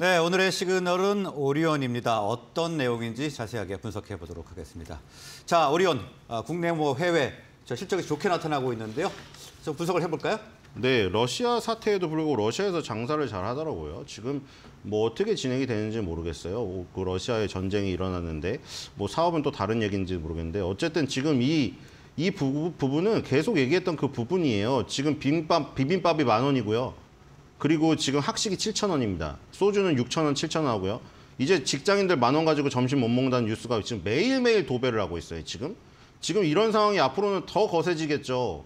네, 오늘의 시그널은 오리온입니다. 어떤 내용인지 자세하게 분석해 보도록 하겠습니다. 자, 오리온 아, 국내 뭐 해외 저 실적이 좋게 나타나고 있는데요. 좀 분석을 해볼까요? 네, 러시아 사태에도 불구하고 러시아에서 장사를 잘 하더라고요. 지금 뭐 어떻게 진행이 되는지 모르겠어요. 그 러시아의 전쟁이 일어났는데 뭐 사업은 또 다른 얘기인지 모르겠는데 어쨌든 지금 이이 부, 부분은 계속 얘기했던 그 부분이에요. 지금 비빔밥, 비빔밥이 만 원이고요. 그리고 지금 학식이 7,000원입니다. 소주는 6,000원, 7,000원 하고요. 이제 직장인들 만 원 가지고 점심 못 먹는다는 뉴스가 지금 매일매일 도배를 하고 있어요, 지금. 지금 이런 상황이 앞으로는 더 거세지겠죠.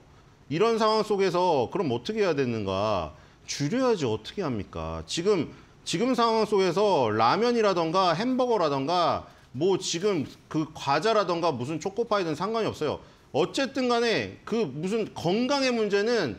이런 상황 속에서 그럼 어떻게 해야 되는가? 줄여야지 어떻게 합니까? 지금 지금 상황 속에서 라면이라던가 햄버거라던가 뭐 지금 그 과자라던가 무슨 초코파이든 상관이 없어요. 어쨌든 간에 그 무슨 건강의 문제는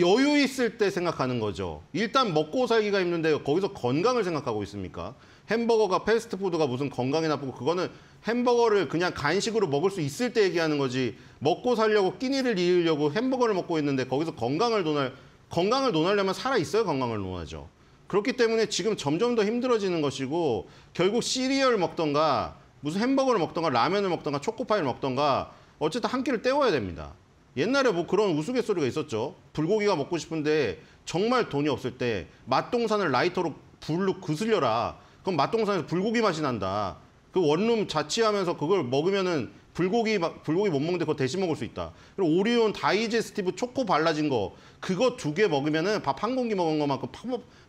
여유 있을 때 생각하는 거죠. 일단 먹고 살기가 힘든데 거기서 건강을 생각하고 있습니까? 햄버거가 패스트푸드가 무슨 건강에 나쁘고 그거는 햄버거를 그냥 간식으로 먹을 수 있을 때 얘기하는 거지 먹고 살려고 끼니를 이으려고 햄버거를 먹고 있는데 거기서 건강을 논할 건강을 논하려면 살아 있어요 건강을 논하죠. 그렇기 때문에 지금 점점 더 힘들어지는 것이고 결국 시리얼 먹던가 무슨 햄버거를 먹던가 라면을 먹던가 초코파이를 먹던가 어쨌든 한 끼를 때워야 됩니다. 옛날에 뭐 그런 우스갯소리가 있었죠. 불고기가 먹고 싶은데 정말 돈이 없을 때 맛동산을 라이터로 불로 그슬려라. 그럼 맛동산에서 불고기 맛이 난다. 그 원룸 자취하면서 그걸 먹으면은 불고기 불고기 못 먹는데 그거 대신 먹을 수 있다. 그리고 오리온 다이제스티브 초코 발라진 거 그거 두 개 먹으면은 밥 한 공기 먹은 것만큼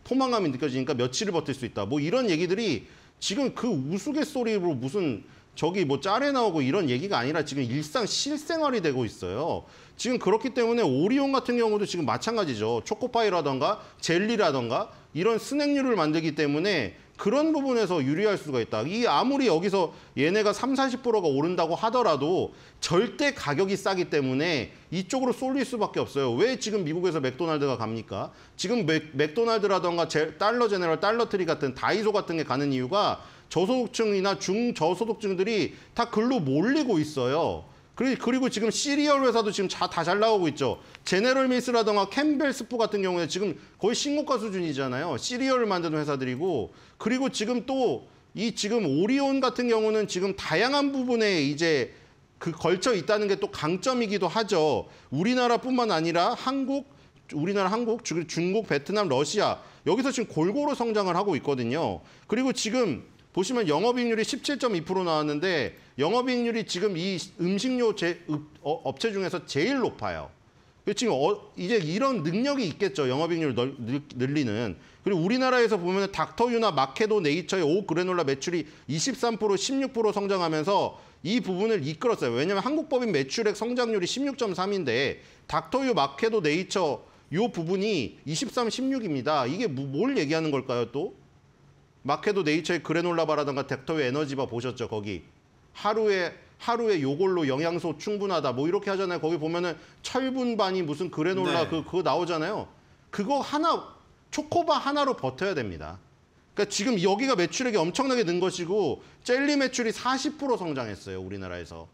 포만감이 느껴지니까 며칠을 버틸 수 있다. 뭐 이런 얘기들이 지금 그 우스갯소리로 무슨 저기 뭐 짤에 나오고 이런 얘기가 아니라 지금 일상 실생활이 되고 있어요. 지금 그렇기 때문에 오리온 같은 경우도 지금 마찬가지죠. 초코파이라던가 젤리라던가 이런 스낵류를 만들기 때문에 그런 부분에서 유리할 수가 있다. 이 아무리 여기서 얘네가 3, 0 40%가 오른다고 하더라도 절대 가격이 싸기 때문에 이쪽으로 쏠릴 수밖에 없어요. 왜 지금 미국에서 맥도날드가 갑니까? 지금 맥, 맥도날드라던가 달러 제네럴, 달러 트리 같은 다이소 같은 게 가는 이유가 저소득층이나 중저소득층들이 다 글로 몰리고 있어요. 그리고 지금 시리얼 회사도 지금 다 잘 나오고 있죠. 제네럴 미스라던가 캠벨스프 같은 경우에 지금 거의 신고가 수준이잖아요. 시리얼을 만드는 회사들이고 그리고 지금 또 이 지금 오리온 같은 경우는 지금 다양한 부분에 이제 그 걸쳐 있다는 게 또 강점이기도 하죠. 우리나라뿐만 아니라 한국, 우리나라 한국, 중국, 베트남, 러시아 여기서 지금 골고루 성장을 하고 있거든요. 그리고 지금 보시면 영업이익률이 17.2% 나왔는데 영업이익률이 지금 이 음식료 제, 어, 업체 중에서 제일 높아요. 지금 어, 이제 이런 능력이 있겠죠. 영업이익률 늘리는. 그리고 우리나라에서 보면 닥터유나 마케도 네이처의 오 그래놀라 매출이 23% 16% 성장하면서 이 부분을 이끌었어요. 왜냐하면 한국법인 매출액 성장률이 16.3인데 닥터유 마케도 네이처 요 부분이 23, 16입니다. 이게 뭐, 뭘 얘기하는 걸까요 또? 마켓도 네이처의 그래놀라바라든가 덱터의 에너지바 보셨죠 거기 하루에 하루에 요걸로 영양소 충분하다 뭐 이렇게 하잖아요 거기 보면은 철분반이 무슨 그래놀라 네. 그 그거 나오잖아요 그거 하나 초코바 하나로 버텨야 됩니다 그러니까 지금 여기가 매출액이 엄청나게 는 것이고 젤리 매출이 40% 성장했어요 우리나라에서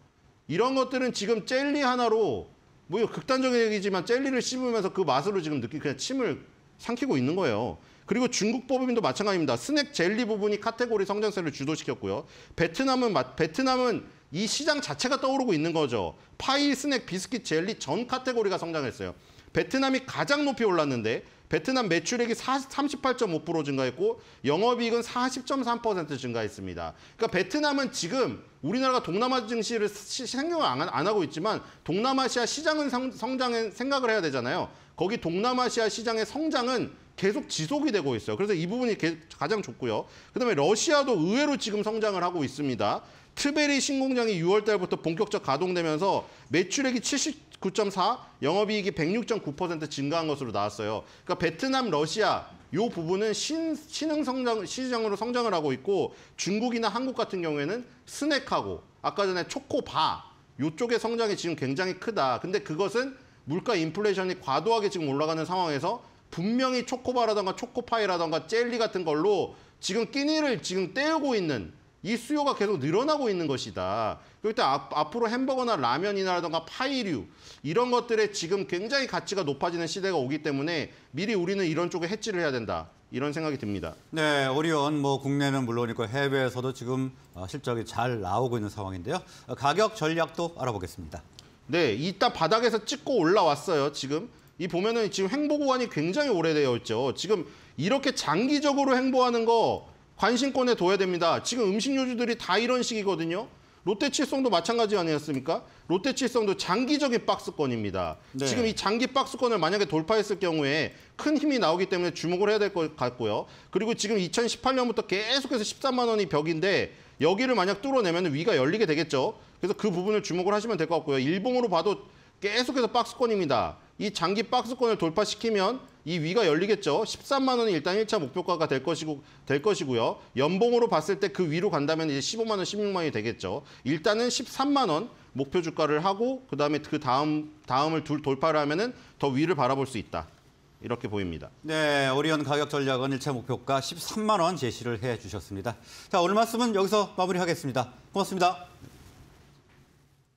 이런 것들은 지금 젤리 하나로 뭐 극단적인 얘기지만 젤리를 씹으면서 그 맛으로 지금 느끼 그냥 침을 삼키고 있는 거예요. 그리고 중국 보험도 마찬가지입니다. 스낵 젤리 부분이 카테고리 성장세를 주도시켰고요. 베트남은 베트남은 이 시장 자체가 떠오르고 있는 거죠. 파이, 스낵, 비스킷, 젤리 전 카테고리가 성장했어요. 베트남이 가장 높이 올랐는데 베트남 매출액이 38.5% 증가했고 영업이익은 40.3% 증가했습니다. 그러니까 베트남은 지금 우리나라가 동남아 증시를 생각을 안 하고 있지만 동남아시아 시장은 성장은 생각을 해야 되잖아요. 거기 동남아시아 시장의 성장은 계속 지속이 되고 있어요. 그래서 이 부분이 가장 좋고요. 그다음에 러시아도 의외로 지금 성장을 하고 있습니다. 트베리 신공장이 6월 달부터 본격적 가동되면서 매출액이 79.4, 영업이익이 106.9% 증가한 것으로 나왔어요. 그러니까 베트남, 러시아 이 부분은 신, 신흥 성장, 시장으로 성장을 하고 있고 중국이나 한국 같은 경우에는 스낵하고 아까 전에 초코바 이쪽의 성장이 지금 굉장히 크다. 근데 그것은 물가 인플레이션이 과도하게 지금 올라가는 상황에서 분명히 초코바라던가 초코파이라던가 젤리 같은 걸로 지금 끼니를 지금 때우고 있는 이 수요가 계속 늘어나고 있는 것이다. 그럴 때 앞으로 햄버거나 라면이라던가 파이류 이런 것들의 지금 굉장히 가치가 높아지는 시대가 오기 때문에 미리 우리는 이런 쪽에 해치를 해야 된다. 이런 생각이 듭니다. 네, 오리온 뭐 국내는 물론이고 해외에서도 지금 어, 실적이 잘 나오고 있는 상황인데요. 가격 전략도 알아보겠습니다. 네, 이따 바닥에서 찍고 올라왔어요, 지금. 이 보면은 지금 행보 구간이 굉장히 오래되어 있죠. 지금 이렇게 장기적으로 행보하는 거 관심권에 둬야 됩니다. 지금 음식요주들이다 이런 식이거든요. 롯데칠성도 마찬가지 아니었습니까? 롯데칠성도 장기적인 박스권입니다. 네. 지금 이 장기 박스권을 만약에 돌파했을 경우에 큰 힘이 나오기 때문에 주목을 해야 될 것 같고요. 그리고 지금 2018년부터 계속해서 13만 원이 벽인데 여기를 만약 뚫어내면 위가 열리게 되겠죠. 그래서 그 부분을 주목을 하시면 될 것 같고요. 일봉으로 봐도 계속해서 박스권입니다. 이 장기 박스권을 돌파시키면 이 위가 열리겠죠. 13만 원이 일단 1차 목표가가 될 것이고 될 것이고요. 연봉으로 봤을 때 그 위로 간다면 이제 15만 원, 16만 원이 되겠죠. 일단은 13만 원 목표 주가를 하고 그다음에 그 다음 다음을 둘 돌파를 하면은 더 위를 바라볼 수 있다. 이렇게 보입니다. 네, 오리온 가격 전략은 1차 목표가 13만 원 제시를 해 주셨습니다. 자, 오늘 말씀은 여기서 마무리하겠습니다. 고맙습니다.